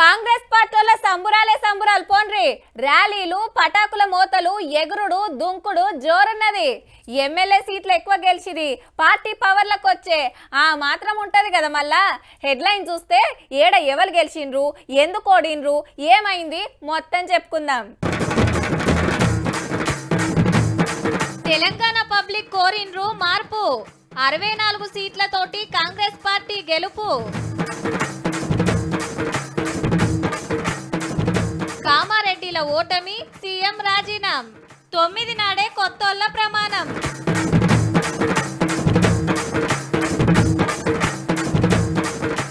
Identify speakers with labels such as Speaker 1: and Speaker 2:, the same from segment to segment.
Speaker 1: కాంగ్రెస్ పార్టీలో సంబురాలే సంబురాలు పోన్రి ర్యాలీలు పటాకుల మోతలు ఎగురుడు దుంకుడు జోరున్నది ఎమ్మెల్యే సీట్లు ఎక్కువ గెలిచింది పార్టీ పవర్లకు వచ్చే ఆ మాత్రం ఉంటుంది కదా మళ్ళా హెడ్లైన్ చూస్తే ఏడ ఎవరు గెలిచిండ్రు ఎందుకు ఓడిండ్రు ఏమైంది మొత్తం చెప్పుకుందాం తెలంగాణ పబ్లిక్ కోరిండ్రు మార్పు అరవై నాలుగు సీట్లతోటి కాంగ్రెస్ పార్టీ గెలుపు కామారెడ్డిల ఓటమి సీఎం రాజీనామా తొమ్మిది నాడే కొత్తోళ్ల ప్రమాణం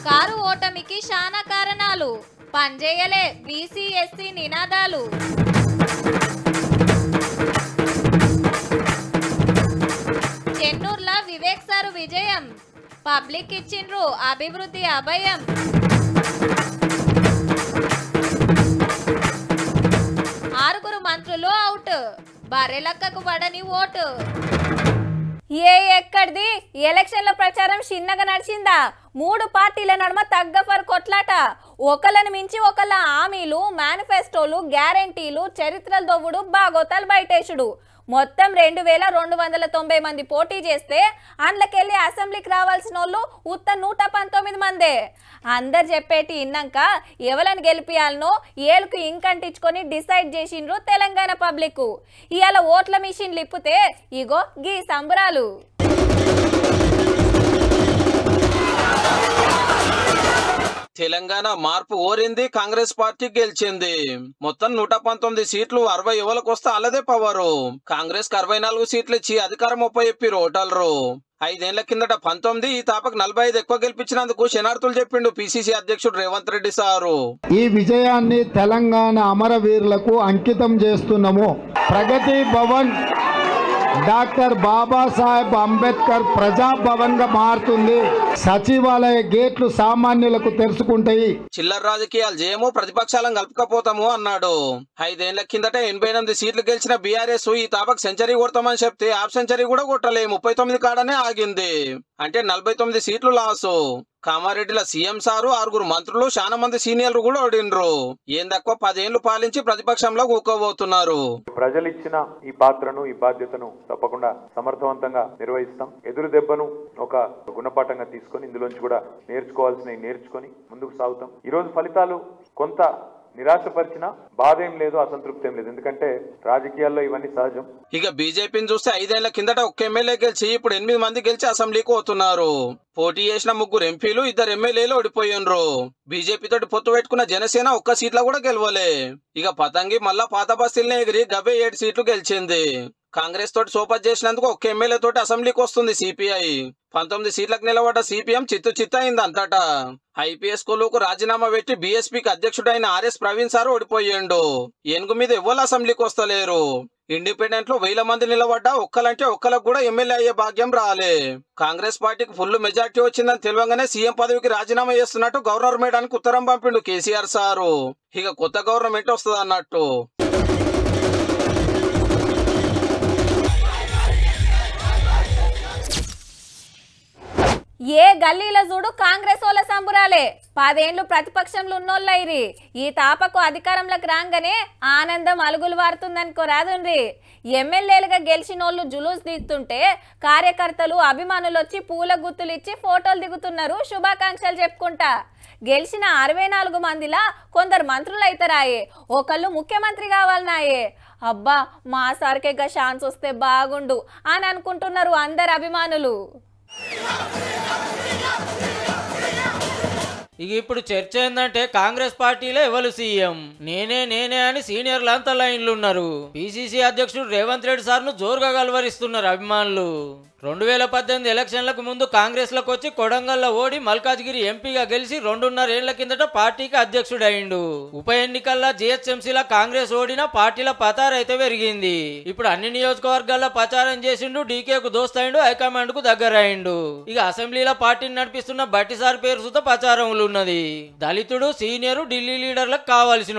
Speaker 1: కారు ఓటమికి శానా కారణాలు పనిచేయలే బీసీఎస్సీ ఎస్సీ నినాదాలు చెన్నూర్ల వివేక్ సారు విజయం పబ్లిక్ ఇచ్చిండ్రు అభివృద్ధి అభయం కేసులో అవుట్ లక్కకు పడని ఓటు ఏ ఎక్కడిది ఎలక్షన్ల ప్రచారం చిన్నగా నడిచిందా మూడు పార్టీల నడుమ తగ్గఫర్ కొట్లాట ఒకళ్ళని మించి ఒకళ్ళ హామీలు మేనిఫెస్టోలు గ్యారంటీలు చరిత్రల దొవ్వుడు బాగోతాలు బయటేసుడు మొత్తం రెండు వేల రెండు వందల తొంభై మంది పోటీ చేస్తే అందులోకెళ్ళి అసెంబ్లీకి రావాల్సిన వాళ్ళు ఉత్త నూట పంతొమ్మిది మందే అందరు చెప్పేటి ఇన్నాక ఎవరని గెలిపియాలనో ఏలుకు ఇంకంటించుకొని డిసైడ్ చేసిండ్రు తెలంగాణ పబ్లిక్ ఇవాళ ఓట్ల మిషన్ లిప్పితే ఇగో గీ సంబరాలు
Speaker 2: తెలంగాణ మార్పు ఓరింది కాంగ్రెస్ పార్టీ గెలిచింది మొత్తం నూట పంతొమ్మిది సీట్లు అరవై యువలకు వస్తే అల్లదే పవరు కాంగ్రెస్ అరవై నాలుగు సీట్లు ఇచ్చి అధికారం ముప్పై ఎప్పిరు ఓటర్లు ఐదేళ్ల కిందట పంతొమ్మిది ఈ తాపకు నలభై ఐదు ఎక్కువ గెలిపించినందుకు శనార్థులు చెప్పిండు పిసిసి అధ్యక్షుడు రేవంత్ రెడ్డి సారు ఈ విజయాన్ని తెలంగాణ అమరవీరులకు అంకితం చేస్తున్నాము ప్రగతి భవన్ డాక్టర్ బాబాసాహెబ్ అంబేద్కర్ గా మారుతుంది సచివాలయ గేట్లు సామాన్యులకు తెరుచుకుంటాయి చిల్లర రాజకీయాలు జయము ప్రతిపక్షాలను కలుపుకపోతాము అన్నాడు ఐదేళ్ల కిందట ఎనభై ఎనిమిది సీట్లు గెలిచిన బీఆర్ఎస్ ఈ తాపకు సెంచరీ కొడతామని చెప్తే హాఫ్ సెంచరీ కూడా కొట్టలేము ముప్పై తొమ్మిది కాడనే ఆగింది అంటే నలభై తొమ్మిది సీట్లు లాసు కామారెడ్డిల సీఎం సారు ఆరుగురు మంత్రులు చాలా మంది సీనియర్లు కూడా ఓడినరు ఏం తక్కువ పదేళ్లు పాలించి ప్రతిపక్షంలో కూకోబోతున్నారు ప్రజలు ఇచ్చిన ఈ పాత్రను ఈ బాధ్యతను తప్పకుండా సమర్థవంతంగా నిర్వహిస్తాం ఎదురు దెబ్బను ఒక గుణపాఠంగా తీసుకొని ఇందులోంచి కూడా నేర్చుకోవాల్సినవి నేర్చుకొని ముందుకు సాగుతాం ఈ రోజు ఫలితాలు కొంత నిరాశపరిచినా బాధ ఏం లేదు అసంతృప్తి ఏం లేదు ఎందుకంటే రాజకీయాల్లో ఇవన్నీ సహజం ఇక బీజేపీని చూస్తే ఐదేళ్ల కిందట ఒక్క ఎమ్మెల్యే గెలిచి ఇప్పుడు ఎనిమిది మంది గెలిచి అసెంబ్లీకి పోతున్నారు పోటీ చేసిన ముగ్గురు ఎంపీలు ఇద్దరు ఎమ్మెల్యేలు ఓడిపోయినరు తోటి పొత్తు పెట్టుకున్న జనసేన ఒక్క సీట్లో కూడా గెలవలే ఇక పతంగి మళ్ళా పాత బస్తీల్ని ఎగిరి గబే ఏడు సీట్లు గెలిచింది కాంగ్రెస్ తోటి సోపత్ చేసినందుకు ఒక్క ఎమ్మెల్యే తోటి అసెంబ్లీకి వస్తుంది సిపిఐ పంతొమ్మిది సీట్లకు నిలబడ్డ సిపిఎం చిత్తు చిత్తయింది అంతటా ఐపీఎస్ కొలువుకు రాజీనామా పెట్టి బీఎస్పీకి అధ్యక్షుడైన ఆర్ఎస్ ప్రవీణ్ సార్ ఓడిపోయాడు ఎనుగు మీద ఎవ్వరు అసెంబ్లీకి వస్తలేరు ఇండిపెండెంట్ లో వేల మంది నిలబడ్డా ఒక్కలంటే ఒక్కలకు కూడా ఎమ్మెల్యే అయ్యే భాగ్యం రాలే కాంగ్రెస్ పార్టీకి ఫుల్ మెజార్టీ వచ్చిందని తెలియగానే సీఎం పదవికి రాజీనామా చేస్తున్నట్టు గవర్నర్ మేడానికి ఉత్తరం పంపిండు కేసీఆర్ సారు ఇక కొత్త గవర్నమెంట్ వస్తుంది అన్నట్టు
Speaker 1: ఏ గల్లీల చూడు కాంగ్రెస్ వాళ్ళ సంబురాలే పదేండ్లు ప్రతిపక్షంలో ఉన్నోళ్ళైరి ఈ తాపకు అధికారంలోకి రాగానే ఆనందం అలుగులు వారుతుందనుకో రాదుండ్రి ఎమ్మెల్యేలుగా గెలిచినోళ్ళు జులూస్ దిగుతుంటే కార్యకర్తలు అభిమానులు వచ్చి పూల గుర్తులు ఇచ్చి ఫోటోలు దిగుతున్నారు శుభాకాంక్షలు చెప్పుకుంటా గెలిచిన అరవై నాలుగు మందిలా కొందరు మంత్రులు అవుతారాయే ఒకళ్ళు ముఖ్యమంత్రి కావాలన్నాయే అబ్బా మా సార్కేగా ఛాన్స్ వస్తే బాగుండు అని అనుకుంటున్నారు అందరు అభిమానులు
Speaker 3: ఇక ఇప్పుడు చర్చ ఏందంటే కాంగ్రెస్ పార్టీలో ఎవరు సీఎం నేనే నేనే అని సీనియర్లు అంత లైన్లు ఉన్నారు పిసిసి అధ్యక్షుడు రేవంత్ రెడ్డి సార్ను జోరుగా గలవరిస్తున్నారు అభిమానులు రెండు వేల పద్దెనిమిది ఎలక్షన్లకు ముందు కాంగ్రెస్లోకి వచ్చి కొడంగల్లో ఓడి మల్కాజ్గిరి ఎంపీగా గెలిచి రెండున్నర ఏళ్ల కిందట పార్టీకి అధ్యక్షుడైండు ఉప ఎన్నికల్లో జిహెచ్ఎంసీలో కాంగ్రెస్ ఓడిన పార్టీల పతారైతే పెరిగింది ఇప్పుడు అన్ని నియోజకవర్గాల్లో ప్రచారం చేసిండు డీకేకు దోస్తయిండు హైకమాండ్ కు దగ్గర అయిండు ఇక అసెంబ్లీలో పార్టీని నడిపిస్తున్న బట్టిసారి పేరు సుత ప్రచారంలో ఉన్నది దళితుడు సీనియర్ ఢిల్లీ లీడర్లకు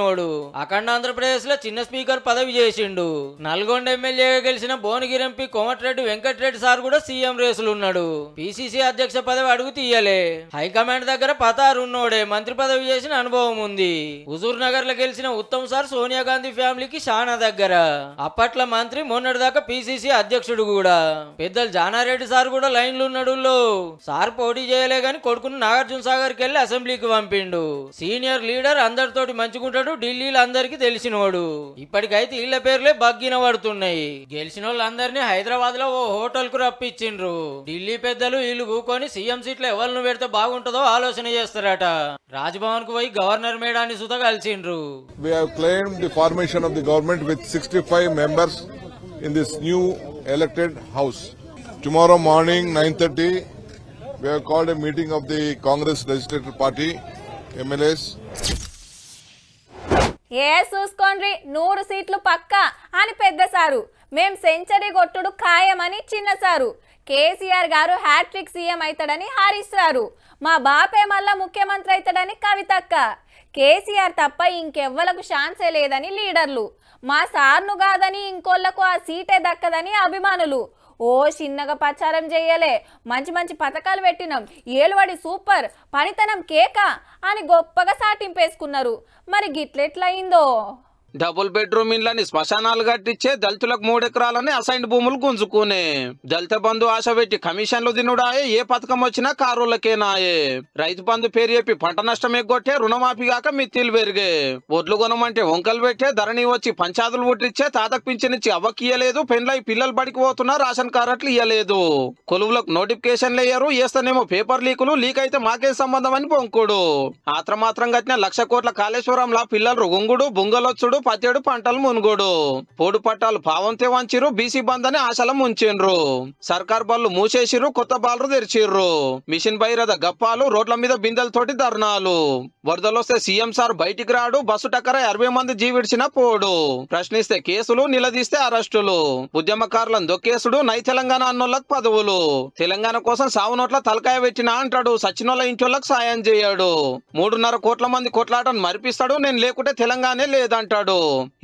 Speaker 3: వాడు అఖండ ఆంధ్రప్రదేశ్ లో చిన్న స్పీకర్ పదవి చేసిండు నల్గొండ ఎమ్మెల్యేగా గెలిచిన భువనగిరి ఎంపీ కోమటిరెడ్డి వెంకటరెడ్డి సార్ కూడా కూడా సీఎం రేసులు ఉన్నాడు పిసిసి అధ్యక్ష పదవి అడుగు తీయలే హైకమాండ్ దగ్గర పతారు ఉన్నోడే మంత్రి పదవి చేసిన అనుభవం ఉంది హుజూర్ నగర్ గెలిచిన ఉత్తమ్ సార్ సోనియా గాంధీ ఫ్యామిలీకి చాలా దగ్గర అప్పట్లో మంత్రి మొన్నటి దాకా పిసిసి అధ్యక్షుడు కూడా పెద్దలు జానారెడ్డి సార్ కూడా లైన్లు ఉన్నాడు సార్ పోటీ చేయలే గాని కొడుకును నాగార్జున సాగర్ కెళ్లి అసెంబ్లీకి పంపిండు సీనియర్ లీడర్ అందరితోటి మంచుకుంటాడు ఢిల్లీలో అందరికి తెలిసినోడు ఇప్పటికైతే ఇళ్ల పేర్లే బగ్గిన పడుతున్నాయి గెలిచిన వాళ్ళందరినీ హైదరాబాద్ లో ఓ హోటల్ కు రప్పి పంపించిండ్రు ఢిల్లీ పెద్దలు ఇల్లు కూకొని సీఎం సీట్లో ఎవరిని పెడితే బాగుంటుందో ఆలోచన చేస్తారట రాజ్భవన్ కు పోయి గవర్నర్ మేడాన్ని సుత కలిసిండ్రు
Speaker 2: claim the formation of the government with sixty five members in this new elected house tomorrow morning nine thirty we have called a meeting of the Congress Legislative Party, MLAs.
Speaker 1: ఏ చూసుకోండి నూరు సీట్లు పక్క అని పెద్ద సారు మేం century కొట్టుడు ఖాయమని చిన్నసారు కేసీఆర్ గారు హ్యాట్రిక్ సీఎం అవుతాడని హరీష్ మా బాపే మళ్ళా ముఖ్యమంత్రి అవుతాడని కవితక్క కేసీఆర్ తప్ప ఇంకెవ్వలకు ఛాన్సే లేదని లీడర్లు మా సార్ను కాదని ఇంకోళ్లకు ఆ సీటే దక్కదని అభిమానులు ఓ చిన్నగా ప్రచారం చేయలే మంచి మంచి పథకాలు పెట్టినాం ఏలువడి సూపర్ పనితనం కేక అని గొప్పగా సాటింపేసుకున్నారు మరి గిట్లెట్లయిందో
Speaker 2: డబుల్ బెడ్రూమ్ ఇండ్లని శ్మశానాలు కట్టించే దళితులకు మూడెకరాలని అసైన్డ్ భూములు గుంజుకునే దళిత బంధు ఆశ పెట్టి కమిషన్లు తినుడాయే ఏ పథకం వచ్చినా కారులకేనాయే రైతు బంధు పేరు చెప్పి పంట నష్టం ఎగ్గొట్టే రుణమాఫీ కాక మిత్తిలు పెరిగే ఒడ్లు కొనమంటే వంకలు పెట్టే ధరణి వచ్చి పంచాదులు పుట్టిచ్చే తాతకు పింఛనిచ్చి ఇయ్యలేదు పెండ్లై పిల్లలు బడికి పోతున్నా రేషన్ కార్డులు ఇయ్యలేదు కొలువులకు నోటిఫికేషన్లు వేయరు వేస్తానేమో పేపర్ లీకులు లీక్ అయితే మాకే సంబంధం అని పొంకుడు ఆత్రమాత్రం కట్టిన లక్ష కోట్ల కాళేశ్వరంలా పిల్లలు రుగుంగుడు బుంగలొచ్చుడు పతేడు పంటలు మునుగోడు పోడు పట్టాలు పావంతే వంచిరు బీసీ బంద్ అని ఆశలం ముంచు సర్కార్ బళ్ళు మూసేసిరు కొత్త బాలు తెరిచిర్రు మిషన్ బైరథ గప్పాలు రోడ్ల మీద బిందెలతోటి ధర్నాలు వరదలొస్తే సీఎం సార్ బయటికి రాడు బస్సు టక్కర అరవై మంది జీవిడ్చిన పోడు ప్రశ్నిస్తే కేసులు నిలదీస్తే అరెస్టులు ఉద్యమకారులను దొక్కేసుడు నై తెలంగాణ అన్నోళ్ళకు పదవులు తెలంగాణ కోసం సావు నోట్ల తలకాయ పెట్టిన అంటాడు సచినోళ్ళ ఇంటోళ్ళకు సాయం చేయడు మూడున్నర కోట్ల మంది కొట్లాటను మరిపిస్తాడు నేను లేకుంటే తెలంగాణే లేదంటాడు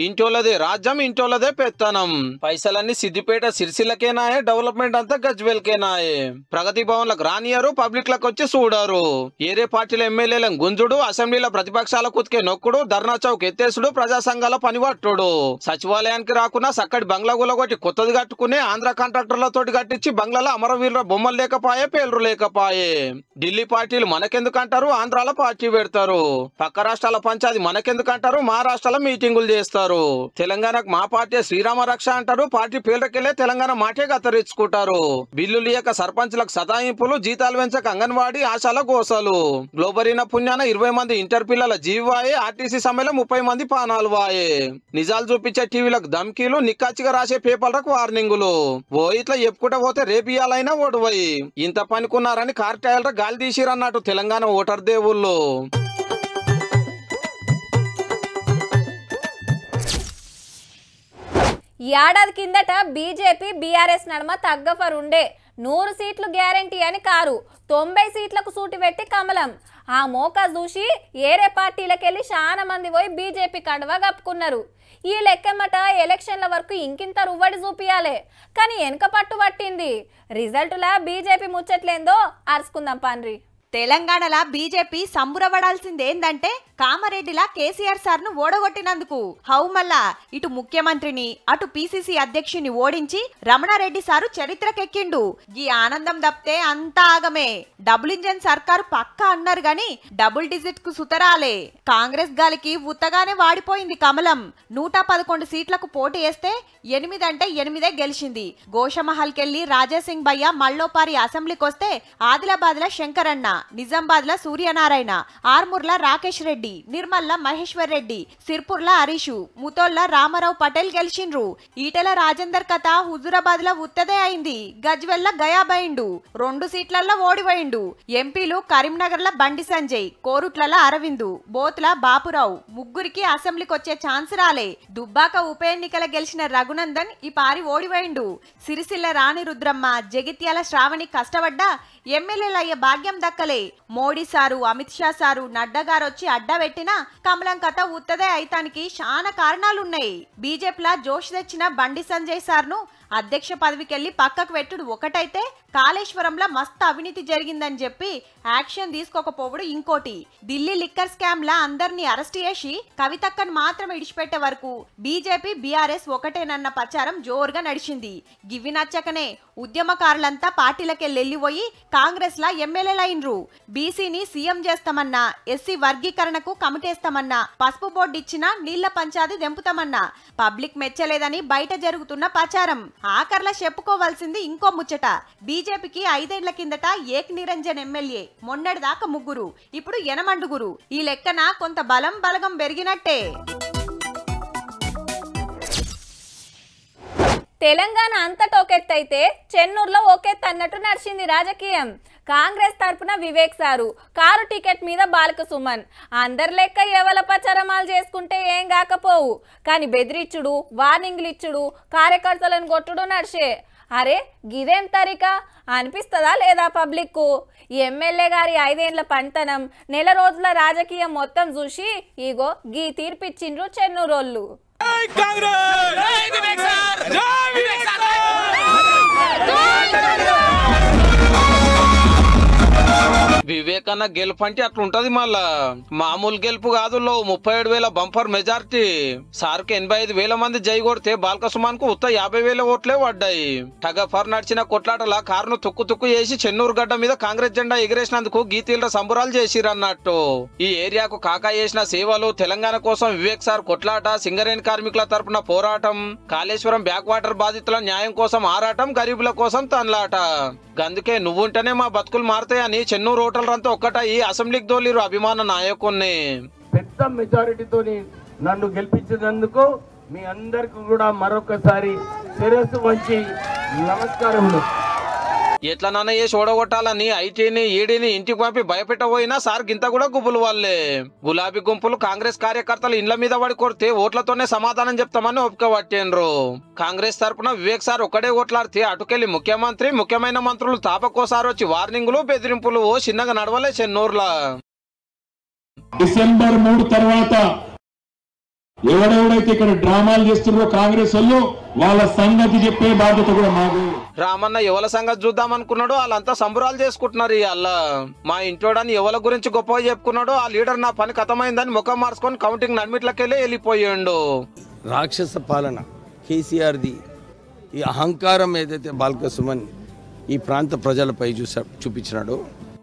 Speaker 2: అంటారు రాజ్యం ఇంటోళ్ళదే పెత్తనం పైసలన్నీ సిద్దిపేట సిరిసిల్లకేనాయే డెవలప్మెంట్ అంతా గజ్వేల్కేనాయే ప్రగతి భవన్లకు రానియరు పబ్లిక్ లకు వచ్చి చూడరు ఏరే పార్టీల ఎమ్మెల్యేల గుంజుడు అసెంబ్లీల ప్రతిపక్షాల కుతికే నొక్కుడు ధర్నా చౌక్ ఎత్తేసుడు ప్రజా సంఘాల పనివట్టుడు సచివాలయానికి రాకున్నా సక్కడి బంగ్లా కొట్టి కొత్తది కట్టుకునే ఆంధ్ర కాంట్రాక్టర్లతో కట్టించి బంగ్లాల అమరవీరుల బొమ్మలు లేకపాయే పేర్లు లేకపాయే ఢిల్లీ పార్టీలు మనకెందుకంటారు ఆంధ్రాల పార్టీ పెడతారు పక్క రాష్ట్రాల పంచాయతీ మనకెందుకంటారు మహారాష్ట్రాల మీటింగులు అప్పులు చేస్తారు తెలంగాణకు మా పార్టీ శ్రీరామ రక్ష అంటారు పార్టీ పేర్లకెళ్లే తెలంగాణ మాటే కత్తిరించుకుంటారు బిల్లులు యొక్క సర్పంచ్లకు సతాయింపులు జీతాలు పెంచక అంగన్వాడీ ఆశాల గోసలు గ్లోబరీన పుణ్యాన ఇరవై మంది ఇంటర్ పిల్లల జీవాయే ఆర్టీసీ సమ్మెలో ముప్పై మంది పానాలు వాయే నిజాలు చూపించే టీవీలకు ధమ్కీలు నిక్కాచిగా రాసే పేపర్లకు వార్నింగులు ఓ ఇట్లా చెప్పుకుంటా పోతే రేపియాలైనా ఓడువై ఇంత పనుకున్నారని కార్ గాలి తీసిరన్నట్టు తెలంగాణ ఓటర్ దేవుళ్ళు
Speaker 1: ఏడాది కిందట బీజేపీ బీఆర్ఎస్ నడుమ తగ్గఫర్ ఉండే నూరు సీట్లు గ్యారంటీ అని కారు తొంభై సీట్లకు సూటిపెట్టి కమలం ఆ మోకా చూసి ఏరే పార్టీలకెళ్ళి చాలా మంది పోయి బీజేపీ కండవా కప్పుకున్నారు ఈ లెక్కమట ఎలక్షన్ల వరకు ఇంకింత రువ్వడి చూపియాలే కానీ వెనక పట్టు పట్టింది రిజల్టులా బీజేపీ
Speaker 4: ముచ్చట్లేందో అరుచుకుందాం పాన్రి తెలంగాణలా బీజేపీ సంబురవడాల్సిందేందంటే కామారెడ్డిలా కేసీఆర్ సార్ను ఓడగొట్టినందుకు హౌమల్లా ఇటు ముఖ్యమంత్రిని అటు పిసిసి అధ్యక్షుని ఓడించి రమణారెడ్డి సారు చరిత్రకెక్కిండు ఈ ఆనందం దప్తే అంతా ఆగమే డబుల్ ఇంజన్ సర్కారు పక్క అన్నారు గాని డబుల్ డిజిట్ కు సుతరాలే కాంగ్రెస్ గాలికి ఉత్తగానే వాడిపోయింది కమలం నూట పదకొండు సీట్లకు పోటీ వేస్తే ఎనిమిది అంటే ఎనిమిదే గెలిచింది కెళ్లి రాజాసింగ్ భయ్య మల్లోపారి అసెంబ్లీకి వస్తే ఆదిలాబాద్ ల శంకరన్న నిజామాబాద్ల సూర్యనారాయణ ఆర్మూర్ల రాకేష్ రెడ్డి నిర్మల్ల మహేశ్వర్ రెడ్డి సిర్పుర్ల హరీషు ముతోల్ల రామారావు పటేల్ గెలిచిండ్రు ఈటల రాజేందర్ కథ హుజురాబాద్ లో ఉత్తదే అయింది గజ్వెల్ల గయాబైండు రెండు సీట్లల్లో ఓడిపోయిండు ఎంపీలు కరీంనగర్ ల బండి సంజయ్ కోరుట్లల అరవిందు బోత్ల బాపురావు ముగ్గురికి అసెంబ్లీకి వచ్చే ఛాన్స్ రాలే దుబ్బాక ఉప ఎన్నికల గెలిచిన రఘునందన్ ఈ పారి ఓడిపోయిండు సిరిసిల్ల రాణి రుద్రమ్మ జగిత్యాల శ్రావణి కష్టపడ్డా ఎమ్మెల్యేలయ్యే భాగ్యం దక్కలే అవ్వాలే మోడీ సారు అమిత్ షా సారు నడ్డగారు వచ్చి అడ్డ పెట్టినా కమలం కథ ఉత్తదే అయితానికి చాలా కారణాలున్నాయి బీజేపీలా జోష్ తెచ్చిన బండి సంజయ్ సార్ను అధ్యక్ష పదవికెళ్ళి పక్కకు పెట్టుడు ఒకటైతే కాళేశ్వరంలో మస్తు అవినీతి జరిగిందని చెప్పి యాక్షన్ తీసుకోకపోవడు ఇంకోటి ఢిల్లీ లిక్కర్ స్కామ్ లా అందరినీ అరెస్ట్ చేసి కవితక్కను మాత్రం ఇడిచిపెట్టే వరకు బీజేపీ బీఆర్ఎస్ ఒకటేనన్న ప్రచారం జోరుగా నడిచింది గివ్వి నచ్చకనే ఉద్యమకారులంతా లెల్లిపోయి కాంగ్రెస్ లా ఎమ్మెల్యేలైనరు బీసీని సీఎం చేస్తామన్నా ఎస్సీ వర్గీకరణకు కమిటేస్తామన్నా పసుపు బోర్డు ఇచ్చిన నీళ్ల పంచాది దెంపుతామన్నా పబ్లిక్ మెచ్చలేదని బయట జరుగుతున్న ప్రచారం ఆఖర్లా చెప్పుకోవాల్సింది ఇంకో ముచ్చట బీజేపీకి ఐదేళ్ల కిందట ఏక్ నిరంజన్ ఎమ్మెల్యే మొన్నటిదాకా ముగ్గురు ఇప్పుడు ఎనమండుగురు ఈ లెక్కన కొంత బలం బలగం పెరిగినట్టే
Speaker 1: తెలంగాణ అంతటా ఒకెత్తైతే చెన్నూరులో ఒకెత్తు అన్నట్టు నడిచింది రాజకీయం కాంగ్రెస్ తరపున వివేక్ సారు కారు టికెట్ మీద బాలక సుమన్ అందరి లెక్క ఎవల పచరమాలు చేసుకుంటే ఏం కాకపోవు కానీ బెదిరిచ్చుడు వార్నింగ్లు ఇచ్చుడు కార్యకర్తలను కొట్టుడు నడిచే అరే గిదేం తరిక అనిపిస్తుందా లేదా పబ్లిక్కు ఎమ్మెల్యే గారి ఐదేండ్ల పంటనం నెల రోజుల రాజకీయం మొత్తం చూసి ఇగో గీ తీర్పిచ్చిండ్రు చెన్నూరోళ్ళు కాంగ్రెస్
Speaker 2: వివేకన్న గెలుపు అంటే అట్లుంటది మళ్ళా మామూలు గెలుపు కాదు లో ముప్పై ఏడు వేల బంపర్ మెజార్టీ సార్కి ఎనభై ఐదు వేల మంది జై కొడితే బాల్క కు ఉత్త యాభై వేల ఓట్లే పడ్డాయి టగఫర్ నడిచిన కొట్లాటల కారును తుక్కు తుక్కు చేసి చెన్నూరు గడ్డ మీద కాంగ్రెస్ జెండా ఎగిరేసినందుకు గీతీల సంబురాలు చేసిరన్నట్టు ఈ ఏరియాకు కాకా చేసిన సేవలు తెలంగాణ కోసం వివేక్ సార్ కొట్లాట సింగరేణి కార్మికుల తరపున పోరాటం కాళేశ్వరం బ్యాక్ వాటర్ బాధితుల న్యాయం కోసం ఆరాటం గరీబుల కోసం తనలాట అందుకే నువ్వుంటేనే మా బతుకులు మారుతాయని చెన్నూరు ఓటర్లంతా ఒక్కట ఈ అసెంబ్లీకి తోలిరు అభిమాన నాయకుడిని పెద్ద మెజారిటీతో నన్ను గెలిపించినందుకు మీ అందరికి కూడా
Speaker 3: మరొకసారి శిరస్సు వంచి నమస్కారములు
Speaker 2: ఎట్లనన్నా చేసి చూడగొట్టాలని ఐటీని ఈడీని ఇంటికి పంపి భయపెట్టబోయినా సార్ గింత కూడా గుబులు వాళ్ళే గులాబీ గుంపులు కాంగ్రెస్ కార్యకర్తలు ఇండ్ల మీద పడి కొడితే ఓట్లతోనే సమాధానం చెప్తామని ఒప్పుక పట్టిండ్రు కాంగ్రెస్ తరపున వివేక్ సార్ ఒక్కడే ఓట్లాడితే అటుకెళ్లి ముఖ్యమంత్రి ముఖ్యమైన మంత్రులు తాపకోసారి వచ్చి వార్నింగులు బెదిరింపులు చిన్నగా నడవలే చెన్నూరులా డిసెంబర్ మూడు తర్వాత ఎవడెవడైతే ఇక్కడ డ్రామాలు చేస్తున్నారో కాంగ్రెస్ వాళ్ళు వాళ్ళ సంగతి చెప్పే బాధ్యత కూడా మాకు రామన్న యువల సంగతి చూద్దాం అనుకున్నాడు వాళ్ళంతా సంబురాలు చేసుకుంటున్నారు వాళ్ళ మా ఇంట్లోడని యువల గురించి గొప్పగా చెప్పుకున్నాడు ఆ లీడర్ నా పని కథమైందని ముఖం మార్చుకొని కౌంటింగ్ నడిమిట్లకెళ్ళి వెళ్ళిపోయాడు రాక్షస పాలన కేసీఆర్ది ఈ అహంకారం ఏదైతే బాల్క సుమన్ ఈ ప్రాంత ప్రజలపై చూసా చూపించినాడో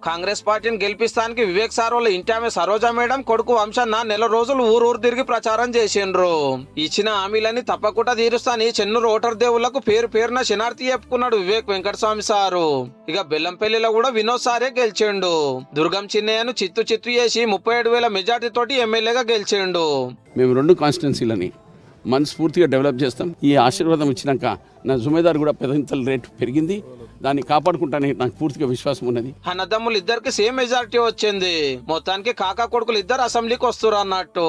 Speaker 2: కాంగ్రెస్ పార్టీని గెలిపిస్తానికి వివేక్ సార్ వాళ్ళ ఇంటామె సరోజ మేడం కొడుకు వంశన్న నెల రోజులు ఊరూరు తిరిగి ప్రచారం చేసిండ్రు ఇచ్చిన హామీలని తప్పకుండా తీరుస్తాని చెన్నూరు ఓటర్ దేవులకు పేరు పేరున శనార్థి చెప్పుకున్నాడు వివేక్ వెంకటస్వామి సారు ఇక బెల్లంపల్లిలో కూడా వినోద్ సారే గెలిచిండు దుర్గం చిన్నయ్యను చిత్తు చిత్తు చేసి ముప్పై ఏడు వేల మెజార్టీ తోటి ఎమ్మెల్యేగా గెలిచిండు మేము రెండు కాన్స్టిట్యున్సీలని మనస్ఫూర్తిగా డెవలప్ చేస్తాం ఈ ఆశీర్వాదం ఇచ్చినాక నా జుమేదారు కూడా పెదంతల రేటు పెరిగింది దాన్ని కాపాడుకుంటానే నాకు పూర్తిగా విశ్వాసం ఉన్నది అన్నదమ్ములు ఇద్దరికి సేమ్ మెజారిటీ వచ్చింది మొత్తానికి కాకా కొడుకులు ఇద్దరు అసెంబ్లీకి వస్తున్నారు అన్నట్టు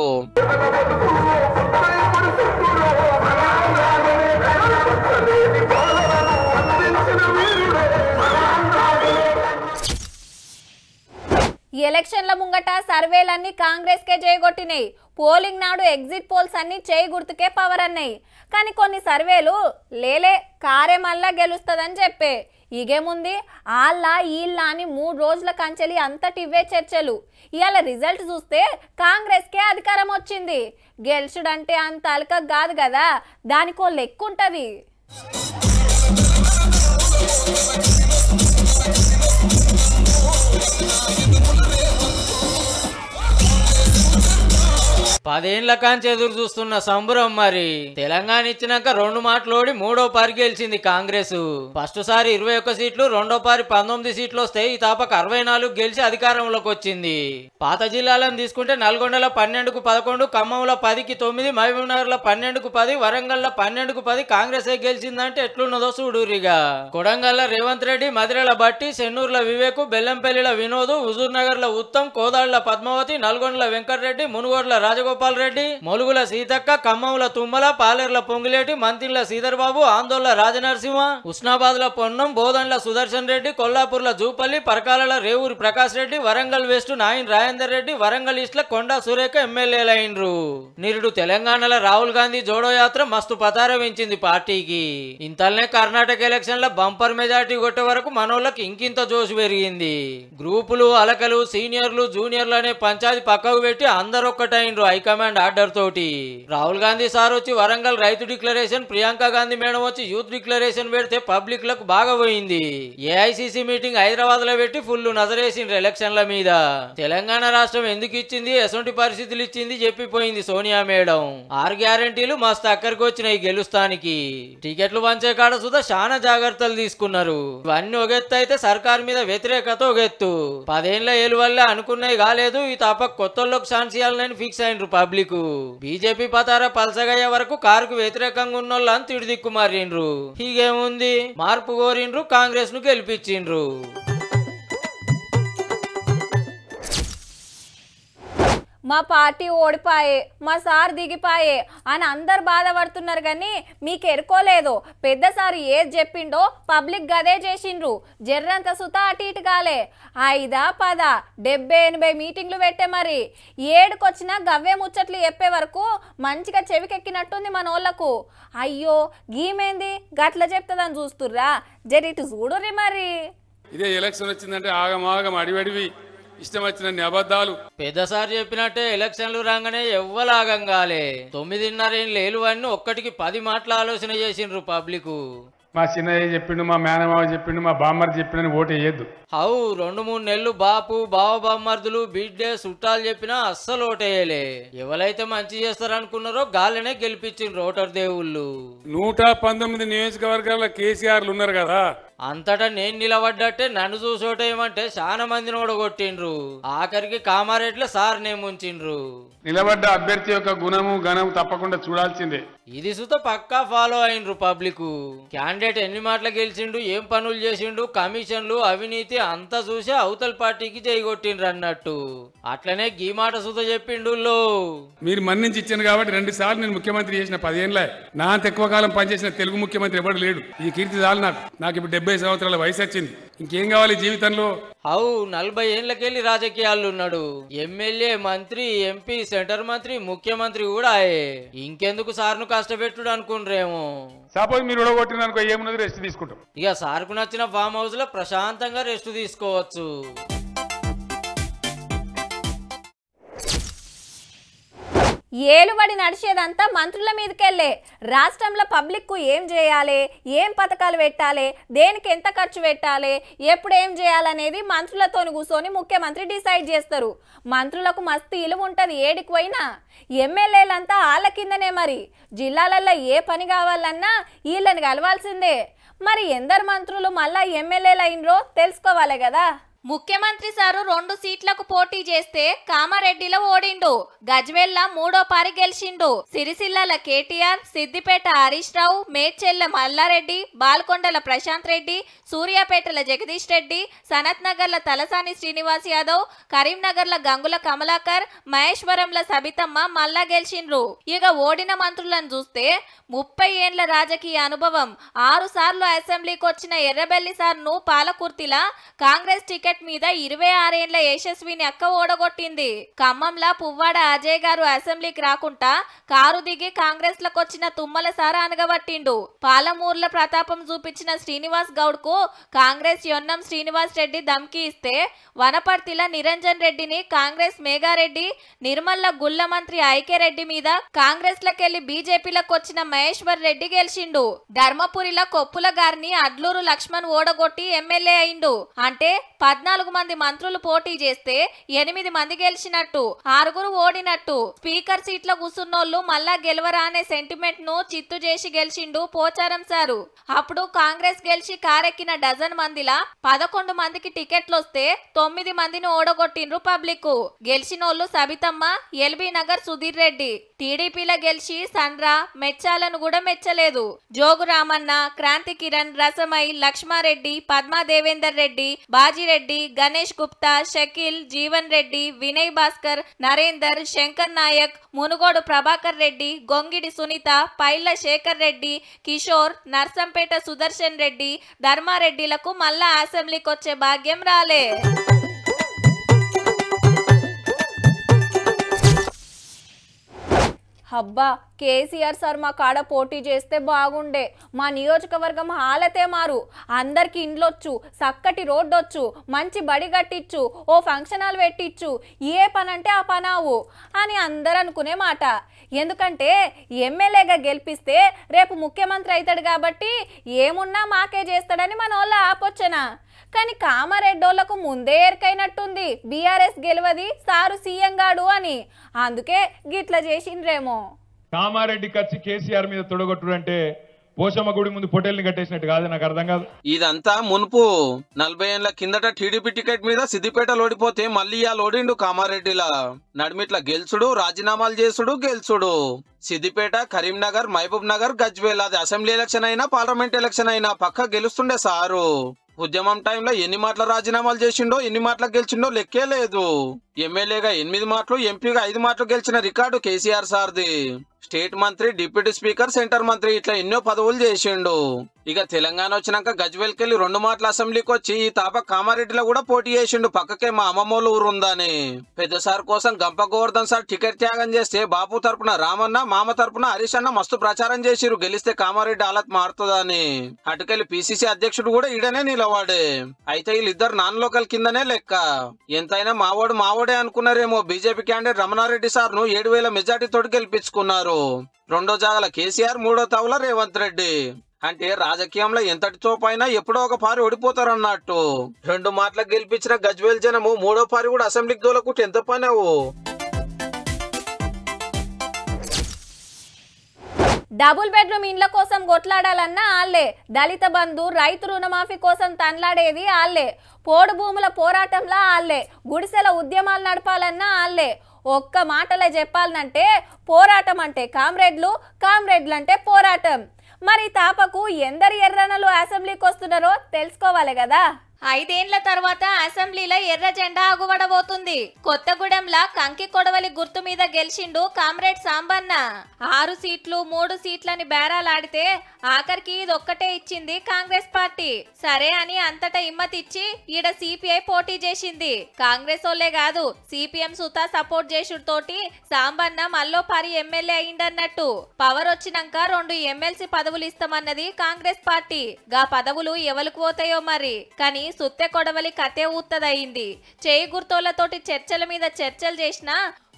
Speaker 1: ఎలక్షన్ల ముంగట సర్వేలన్నీ కాంగ్రెస్కే చేయగొట్టినాయి పోలింగ్ నాడు ఎగ్జిట్ పోల్స్ అన్ని చేయి గుర్తుకే పవర్ అన్నాయి కానీ కొన్ని సర్వేలు లేలే కారే మళ్ళా గెలుస్తుందని చెప్పే ఇగేముంది ఆళ్ళ ఈళ్ళ అని మూడు రోజుల కంచెలి అంతటి ఇవే చర్చలు ఇవాళ రిజల్ట్ చూస్తే కాంగ్రెస్కే అధికారం వచ్చింది గెలుచుడంటే అంత అలక కాదు కదా దానికో లెక్కుంటుంది
Speaker 3: పదేళ్ల కాంచి ఎదురు చూస్తున్న సంబరం మరి తెలంగాణ ఇచ్చినాక రెండు మాటలోడి మూడో పారి గెలిచింది కాంగ్రెస్ ఫస్ట్ సారి ఇరవై ఒక్క సీట్లు రెండో పారి పంతొమ్మిది సీట్లు వస్తే ఈ తాపక అరవై నాలుగు గెలిచి అధికారంలోకి వచ్చింది పాత జిల్లాలను తీసుకుంటే నల్గొండలో పన్నెండుకు పదకొండు ఖమ్మంలో పదికి తొమ్మిది లో పన్నెండుకు పది వరంగల్లో పన్నెండుకు పది కాంగ్రెస్ గెలిచిందంటే ఎట్లున్నదో సూడూరిగా కొడంగల్లో రేవంత్ రెడ్డి మధురల బట్టి చెన్నూరుల వివేకు బెల్లంపల్లిలో వినోదు హుజూర్నగర్లో ఉత్తమ్ కోదాళ్ల పద్మావతి నల్గొండల వెంకటరెడ్డి మునుగోడ్ల రాజగోపాల్ రాజగోపాల్ రెడ్డి మొలుగుల సీతక్క ఖమ్మంల తుమ్మల పాలేర్ల పొంగిలేటి మంత్రిల శ్రీధర్బాబు ఆందోళన రాజనరసింహ ఉస్నాబాద్ ల పొన్నం బోధన్ల సుదర్శన్ రెడ్డి కొల్లాపూర్ల జూపల్లి పరకాలల రేవూరి ప్రకాష్ రెడ్డి వరంగల్ వెస్ట్ నాయన్ రాజేందర్ రెడ్డి వరంగల్ ఈస్ట్ల కొండా సురేఖ ఎమ్మెల్యేలైనరు నిరుడు తెలంగాణలో రాహుల్ గాంధీ జోడో యాత్ర మస్తు పతారవించింది పార్టీకి ఇంతల్నే కర్ణాటక ఎలక్షన్ల బంపర్ మెజార్టీ కొట్టే వరకు మనోళ్ళకి ఇంకింత జోష్ పెరిగింది గ్రూపులు అలకలు సీనియర్లు జూనియర్లు అనే పంచాయతీ పక్కకు పెట్టి అందరొక్కటైనరు హైకమాండ్ ఆర్డర్ తోటి రాహుల్ గాంధీ సార్ వచ్చి వరంగల్ రైతు డిక్లరేషన్ ప్రియాంక గాంధీ మేడం వచ్చి యూత్ డిక్లరేషన్ పెడితే పబ్లిక్ లకు బాగా పోయింది ఏఐసిసి మీటింగ్ హైదరాబాద్ లో పెట్టి ఫుల్ నజరేసిండ్రు ఎలక్షన్ల మీద తెలంగాణ రాష్ట్రం ఎందుకు ఇచ్చింది ఎసంటి పరిస్థితులు ఇచ్చింది చెప్పిపోయింది సోనియా మేడం ఆరు గ్యారంటీలు మస్తు అక్కడికి వచ్చినాయి గెలుస్తానికి టికెట్లు పంచే కాడ సుధా చాలా జాగ్రత్తలు తీసుకున్నారు ఇవన్నీ ఒకెత్తు అయితే సర్కార్ మీద వ్యతిరేకత ఒగెత్తు పదేళ్ల ఏళ్ళు వల్లే అనుకున్నవి కాలేదు ఈ తప్ప కొత్త ఛాన్స్ ఇవ్వాలని ఫిక్స్ అయినరు పబ్లిక్ బీజేపీ పతార పల్సగయ్యే వరకు కారుకు వ్యతిరేకంగా ఉన్నోళ్ళు అని తిడిదిక్కుమారిండ్రు హీగేముంది మార్పు కోరిండ్రు కాంగ్రెస్ ను గెలిపించిండ్రు
Speaker 1: మా పార్టీ ఓడిపాయే మా సార్ దిగిపాయే అని అందరు బాధపడుతున్నారు కానీ మీకు ఎరుకోలేదు పెద్ద సార్ ఏది చెప్పిండో పబ్లిక్ గదే చేసిండ్రు జర్రంత సుత అటు ఇటు కాలే ఐదా పద డెబ్బై ఎనభై మీటింగ్లు పెట్టే మరి ఏడుకొచ్చినా గవ్వే ముచ్చట్లు చెప్పే వరకు మంచిగా చెవికెక్కినట్టుంది మన వాళ్ళకు అయ్యో గీమేంది గట్ల చెప్తుందని చూస్తుర్రా జరి ఇటు చూడుర్రి మరి ఇదే ఎలక్షన్
Speaker 3: వచ్చిందంటే ఆగమాగం అడివడివి ఇష్టం వచ్చినన్ని అబద్ధాలు పెద్దసారి చెప్పినట్టే ఎలక్షన్లు రాగానే ఎవ్వలాగం కాలే లేలు అని ఒక్కటికి పది మాటలు ఆలోచన చేసిండ్రు పబ్లిక్
Speaker 2: మా చిన్నయ్య చెప్పిండు మా మేనమావ చెప్పిండు మా బామ్మర్ చెప్పిండని ఓటు వేయద్దు
Speaker 3: అవు రెండు మూడు నెలలు బాపు బావ బామ్మర్దులు బిడ్డే చుట్టాలు చెప్పినా అస్సలు ఓటేయలే ఎవరైతే మంచి చేస్తారనుకున్నారో గాలినే గెలిపించిండ్రు రోటర్ దేవుళ్ళు నూట పంతొమ్మిది నియోజకవర్గాల కేసీఆర్లు ఉన్నారు కదా అంతటా నేను నిలబడ్డట్టే నన్ను చూసోటేమంటే చాలా మందిని ఓడగొట్టిండ్రు ఆఖరికి కామారెడ్ల సార్ ఉంచిండ్రు నిలబడ్డ అభ్యర్థి యొక్క గుణము గణము తప్పకుండా చూడాల్సిందే ఇది సుత పక్కా ఫాలో అయిండ్రు పబ్లిక్ క్యాండిడేట్ ఎన్ని మాటలు గెలిచిండు ఏం పనులు చేసిండు కమిషన్లు అవినీతి అంతా చూసి అవతల పార్టీకి చేయగొట్టిండ్రు అన్నట్టు అట్లనే గీ మాట సుత చెప్పిండు
Speaker 2: మీరు మన్నించి ఇచ్చాను కాబట్టి రెండు సార్లు నేను ముఖ్యమంత్రి చేసిన పదేళ్ళ నా తక్కువ కాలం పనిచేసిన తెలుగు ముఖ్యమంత్రి ఎవడు లేడు ఈ కీర్తి చాలు నాకు నాకు ఇప్పుడు డెబ్బై సంవత్సరాల వయసు వచ్చింది ఇంకేం కావాలి
Speaker 3: జీవితంలో అవు నలభై ఏళ్ళకెళ్ళి రాజకీయాలు ఉన్నాడు ఎమ్మెల్యే మంత్రి ఎంపీ సెంటర్ మంత్రి ముఖ్యమంత్రి కూడా ఆయే ఇంకెందుకు సార్ ను కష్టపెట్టుడు అనుకుండ్రేమో
Speaker 2: సపోజ్ మీరు ఉడగొట్టిన అనుకో ఏమున్నది రెస్ట్ తీసుకుంటాం
Speaker 3: ఇక కు నచ్చిన ఫామ్ హౌస్ లో ప్రశాంతంగా రెస్ట్ తీసుకోవచ్చు
Speaker 1: ఏలుబడి నడిచేదంతా మంత్రుల మీదకెళ్ళే రాష్ట్రంలో పబ్లిక్కు ఏం చేయాలి ఏం పథకాలు పెట్టాలి దేనికి ఎంత ఖర్చు పెట్టాలి ఎప్పుడు ఏం చేయాలనేది మంత్రులతో కూర్చొని ముఖ్యమంత్రి డిసైడ్ చేస్తారు మంత్రులకు మస్తు ఇలువ ఉంటుంది ఏడికి పోయినా ఎమ్మెల్యేలంతా వాళ్ళ కిందనే మరి జిల్లాలలో ఏ పని కావాలన్నా వీళ్ళని కలవాల్సిందే మరి ఎందరు మంత్రులు మళ్ళా ఎమ్మెల్యేలు అయినరో తెలుసుకోవాలి కదా ముఖ్యమంత్రి సారు రెండు సీట్లకు పోటీ చేస్తే కామారెడ్డిలో ఓడిండు గజ్వేల్ల మూడో పారి గెలిచిండు సిరిసిల్లల కేటీఆర్ సిద్దిపేట హరీష్ రావు మేడ్చెల్ల మల్లారెడ్డి బాల్కొండల ప్రశాంత్ రెడ్డి సూర్యాపేటల జగదీష్ రెడ్డి సనత్ నగర్ల తలసాని శ్రీనివాస్ యాదవ్ కరీంనగర్ల గంగుల కమలాకర్ మహేశ్వరంల సబితమ్మ మల్లా గెలిచిండ్రు ఇక ఓడిన మంత్రులను చూస్తే ముప్పై ఏండ్ల రాజకీయ అనుభవం ఆరు సార్లు అసెంబ్లీకి వచ్చిన ఎర్రబెల్లి సార్ను పాలకుర్తిలా కాంగ్రెస్ టికెట్ వికెట్ మీద ఇరవై ఆరేండ్ల యశస్విని ఎక్క ఓడగొట్టింది ఖమ్మంలా పువ్వాడ అజయ్ గారు అసెంబ్లీకి రాకుండా కారు దిగి కాంగ్రెస్ లకొచ్చిన తుమ్మల సార అనగబట్టిండు పాలమూర్ల ప్రతాపం చూపించిన శ్రీనివాస్ గౌడ్ కు కాంగ్రెస్ యొన్నం శ్రీనివాస్ రెడ్డి ధమ్కి ఇస్తే వనపర్తిల నిరంజన్ రెడ్డిని కాంగ్రెస్ మేఘారెడ్డి నిర్మల్ల గుల్ల మంత్రి ఐకెరెడ్డి మీద కాంగ్రెస్ లకెళ్లి బీజేపీలకు వచ్చిన మహేశ్వర్ రెడ్డి గెలిచిండు ధర్మపురిలో కొప్పుల గారిని అడ్లూరు లక్ష్మణ్ ఓడగొట్టి ఎమ్మెల్యే అయిండు అంటే పద్నాలుగు మంది మంత్రులు పోటీ చేస్తే ఎనిమిది మంది గెలిచినట్టు ఆరుగురు ఓడినట్టు స్పీకర్ సీట్లో కూసున్నోళ్లు మళ్ళా గెలవరా అనే సెంటిమెంట్ ను చిత్తు చేసి గెలిచిండు పోచారం సారు అప్పుడు కాంగ్రెస్ గెలిచి కారెక్కిన డజన్ మందిలా పదకొండు మందికి టికెట్లు వస్తే తొమ్మిది మందిని ఓడగొట్టిండ్రు పబ్లిక్ గెలిచినోళ్లు సబితమ్మ ఎల్బీ నగర్ సుధీర్ రెడ్డి టీడీపీలో గెలిచి సండ్రా మెచ్చాలను కూడా మెచ్చలేదు జోగు రామన్న క్రాంతి కిరణ్ రసమై లక్ష్మారెడ్డి పద్మా దేవేందర్ రెడ్డి బాజిరెడ్డి గణేష్ గుప్తా షకీల్ జీవన్ రెడ్డి వినయ్ భాస్కర్ నరేందర్ శంకర్ నాయక్ మునుగోడు ప్రభాకర్ రెడ్డి గొంగిడి సునీత పైల శేఖర్ రెడ్డి కిషోర్ నర్సంపేట సుదర్శన్ రెడ్డి ధర్మారెడ్డిలకు మళ్ళా అసెంబ్లీకి వచ్చే భాగ్యం రాలే అబ్బా కేసీఆర్ సార్ మా కాడ పోటీ చేస్తే బాగుండే మా నియోజకవర్గం హాలతే మారు అందరికి ఇండ్లొచ్చు చక్కటి వచ్చు మంచి బడి కట్టిచ్చు ఓ ఫంక్షన్ హాల్ పెట్టిచ్చు ఏ పనంటే ఆ పనావు అని అందరు అనుకునే మాట ఎందుకంటే ఎమ్మెల్యేగా గెలిపిస్తే రేపు ముఖ్యమంత్రి అవుతాడు కాబట్టి ఏమున్నా మాకే చేస్తాడని మన వాళ్ళ ఆపొచ్చనా కానీ కామారెడ్డోళ్లకు ముందే ఎరకైనట్టుంది బీఆర్ఎస్ గెలవది సారు సీఎం గాడు అని అందుకే గిట్ల చేసిండ్రేమో
Speaker 2: కామారెడ్డి ఖర్చు కేసీఆర్ మీద తొడగొట్టుడు అంటే గుడి ముందు కట్టేసినట్టు కాదు నాకు అర్థం కాదు ఇదంతా మునుపు నలభై ఏళ్ళ కిందట టీడీపీ టికెట్ మీద సిద్దిపేట లోడిపోతే మళ్ళీ ఆ లోడిండు కామారెడ్డిలా నడిమిట్ల గెలుచుడు రాజీనామాలు చేసుడు గెలుచుడు సిద్దిపేట కరీంనగర్ మహబూబ్ నగర్ గజ్వేల్ అది అసెంబ్లీ ఎలక్షన్ అయినా పార్లమెంట్ ఎలక్షన్ అయినా పక్క గెలుస్తుండే సారు ఉద్యమం టైంలో ఎన్ని మాటల రాజీనామాలు చేసిండో ఎన్ని మాటలు గెలిచిండో లెక్కే లేదు ఎమ్మెల్యేగా ఎనిమిది మాటలు ఎంపీగా ఐదు మాటలు గెలిచిన రికార్డు కేసీఆర్ సార్ది స్టేట్ మంత్రి డిప్యూటీ స్పీకర్ సెంటర్ మంత్రి ఇట్లా ఎన్నో పదవులు చేసిండు ఇక తెలంగాణ వచ్చినాక గజ్వెల్కెళ్ళి రెండు మాటల అసెంబ్లీకి వచ్చి ఈ తాప కామారెడ్డిలో కూడా పోటీ చేసిండు పక్కకే మా ఊరు ఊరుందని పెద్ద సార్ కోసం గంప గోవర్ధన్ సార్ టికెట్ త్యాగం చేస్తే బాపు తరపున రామన్న మామ తరపున హరీష్ అన్న మస్తు ప్రచారం చేసిరు గెలిస్తే కామారెడ్డి ఆలత్ మారుతుందని అటుకెళ్లి పిసిసి అధ్యక్షుడు కూడా ఈడనే నిలవాడే అయితే వీళ్ళిద్దరు నాన్ లోకల్ కిందనే లెక్క ఎంతైనా మావోడు మావోడు వస్తాడే అనుకున్నారేమో బీజేపీ క్యాండిడేట్ రమణారెడ్డి సార్ ను ఏడు వేల మెజార్టీతో గెలిపించుకున్నారు రెండో జాగల కేసీఆర్ మూడో తవల రేవంత్ రెడ్డి అంటే రాజకీయంలో ఎంతటి చోపైనా ఎప్పుడో ఒక పారి ఓడిపోతారన్నట్టు రెండు మాటలకు గెలిపించిన గజ్వేల్ జనము మూడో పారి కూడా అసెంబ్లీకి దూలకుంటే ఎంత పని
Speaker 1: డబుల్ బెడ్రూమ్ ఇండ్ల కోసం కొట్లాడాలన్నా ఆళ్లే దళిత బంధు రైతు రుణమాఫీ కోసం తన్లాడేది ఆళ్లే పోడు భూముల పోరాటంలా ఆళ్లే గుడిసెల ఉద్యమాలు నడపాలన్నా ఆళ్లే ఒక్క మాటలో చెప్పాలంటే పోరాటం అంటే కామ్రేడ్లు కామ్రేడ్లు అంటే పోరాటం మరి తాపకు ఎందరి ఎర్రనలు అసెంబ్లీకి వస్తున్నారో తెలుసుకోవాలి కదా ఐదేండ్ల తర్వాత అసెంబ్లీలో ఎర్ర జెండా అగుబడబోతుంది కొత్తగూడెంలా కంకి కొడవలి గుర్తు మీద గెలిచిండు కామ్రేడ్ సాంబన్న ఆరు సీట్లు మూడు సీట్లని బేరాలాడితే ఆఖరికి ఇదొక్కటే ఇచ్చింది కాంగ్రెస్ పార్టీ సరే అని అంతటా ఇమ్మతిచ్చి ఈడ సిపిఐ పోటీ చేసింది కాంగ్రెస్ వాళ్ళే కాదు సిపిఎం సుతా సపోర్ట్ చేసుడుతోటి సాంబన్న మల్లో పరి ఎమ్మెల్యే అయిండన్నట్టు పవర్ వచ్చినాక రెండు ఎమ్మెల్సీ పదవులు ఇస్తామన్నది కాంగ్రెస్ పార్టీ గా పదవులు ఎవరికి పోతాయో మరి కానీ సుత్తె కొడవలి కథే ఊత్తదయింది చేయి గుర్తోళ్లతోటి చర్చల మీద చర్చలు చేసినా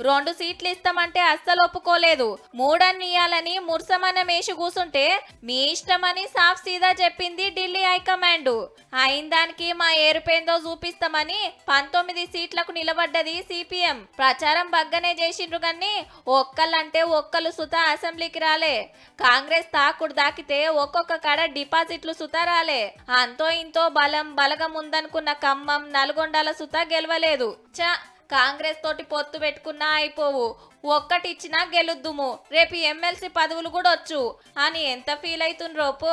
Speaker 1: రెండు సీట్లు ఇస్తామంటే అస్సలు ఒప్పుకోలేదు మూడన్నియాలని ముర్సమన్న మేషు కూసుంటే మీ ఇష్టమని సాఫ్ సీదా చెప్పింది ఢిల్లీ హైకమాండ్ అయిన దానికి మా ఏరుపేందో చూపిస్తామని పంతొమ్మిది సీట్లకు నిలబడ్డది సిపిఎం ప్రచారం బగ్గనే చేసిండ్రు కానీ ఒక్కళ్ళంటే ఒక్కళ్ళు సుత అసెంబ్లీకి రాలే కాంగ్రెస్ తాకుడు దాకితే ఒక్కొక్క కాడ డిపాజిట్లు సుత రాలే అంతో ఇంతో బలం బలగం ఉందనుకున్న ఖమ్మం నల్గొండల సుత గెలవలేదు చ కాంగ్రెస్ తోటి పొత్తు పెట్టుకున్నా అయిపోవు ఒక్కటిచ్చినా గెలుద్దుము రేపు ఎమ్మెల్సీ పదవులు కూడా వచ్చు అని ఎంత ఫీల్ అవుతుండ్రోపు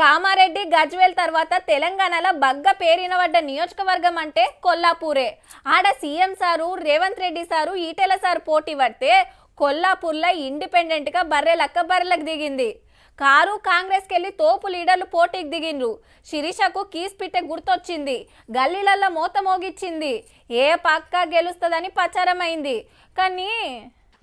Speaker 1: కామారెడ్డి గజ్వేల్ తర్వాత తెలంగాణలో బగ్గ పేరిన పడ్డ నియోజకవర్గం అంటే కొల్లాపూరే ఆడ CM sir Revanth Reddy sir Etela sir పోటీ పడితే కొల్లాపూర్లో ఇండిపెండెంట్గా బర్రెలక్క బర్రెలకు దిగింది కారు కాంగ్రెస్ కెళ్లి తోపు లీడర్లు పోటీకి దిగిండ్రు శిరీషకు కీస్ పిట్ట గుర్తొచ్చింది గల్లీలల్లో మూత
Speaker 4: మోగిచ్చింది ఏ పక్క గెలుస్తుందని ప్రచారమైంది కానీ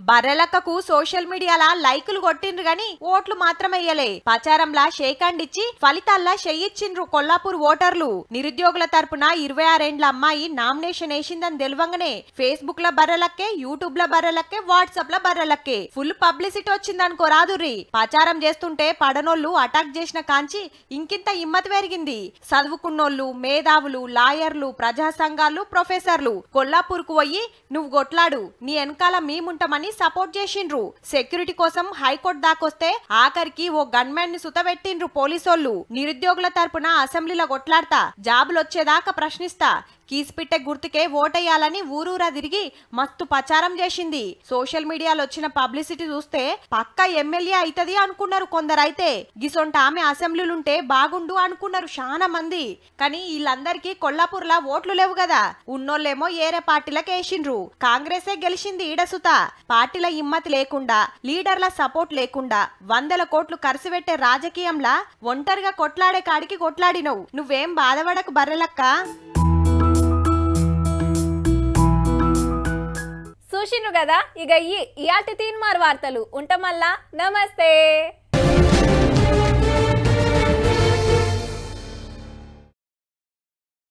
Speaker 4: బర్రెలక్కకు సోషల్ మీడియాలా లైకులు కొట్టిండ్రు గాని ఓట్లు మాత్రమయ్యలే ప్రచారంలా షేక్ ఇచ్చి ఫలితాల్లా షెయిచ్చిండ్రు కొల్లాపూర్ ఓటర్లు నిరుద్యోగుల తరపున ఇరవై ఆరేండ్ల అమ్మాయి నామినేషన్ వేసిందని తెలివంగానే ఫేస్బుక్ ల బర్రెలక్కే యూట్యూబ్ ల బర్రెలక్కే వాట్సాప్ ల బర్రెలక్కే ఫుల్ పబ్లిసిటీ వచ్చిందనుకో రాదుర్రి ప్రచారం చేస్తుంటే పడనోళ్లు అటాక్ చేసిన కాంచి ఇంకింత హిమ్మత్ పెరిగింది చదువుకున్నోళ్ళు మేధావులు లాయర్లు ప్రజా సంఘాలు ప్రొఫెసర్లు కొల్లాపూర్ కు పోయి నువ్వు కొట్లాడు నీ వెనకాల మేముంటమని అని సపోర్ట్ చేసిండ్రు సెక్యూరిటీ కోసం హైకోర్టు దాకొస్తే ఆఖరికి ఓ మ్యాన్ ని సుతబెట్టిండ్రు పోలీసోళ్లు నిరుద్యోగుల తరపున అసెంబ్లీలో కొట్లాడతా జాబులు వచ్చేదాకా ప్రశ్నిస్తా కీసుపిట్టె గుర్తుకే ఓటేయాలని ఊరూరా తిరిగి మస్తు ప్రచారం చేసింది సోషల్ మీడియాలో వచ్చిన పబ్లిసిటీ చూస్తే పక్క ఎమ్మెల్యే అవుతుంది అనుకున్నారు కొందరైతే గిసొంట ఆమె అసెంబ్లీలుంటే బాగుండు అనుకున్నారు చాలా మంది కానీ వీళ్ళందరికీ కొల్లాపూర్లా ఓట్లు లేవు కదా ఉన్నోళ్ళేమో ఏరే పార్టీలకు వేసిండ్రు కాంగ్రెసే గెలిచింది ఈడసుత పార్టీల హిమ్మతి లేకుండా లీడర్ల సపోర్ట్ లేకుండా వందల కోట్లు ఖర్చు పెట్టే రాజకీయంలా ఒంటరిగా కొట్లాడే కాడికి కొట్లాడినవు నువ్వేం బాధపడకు బర్రెలక్క చూసిండ్రు కదా ఇక ఇయ్యి ఇయాల్టి
Speaker 1: తీన్మార్ వార్తలు ఉంటమల్లా నమస్తే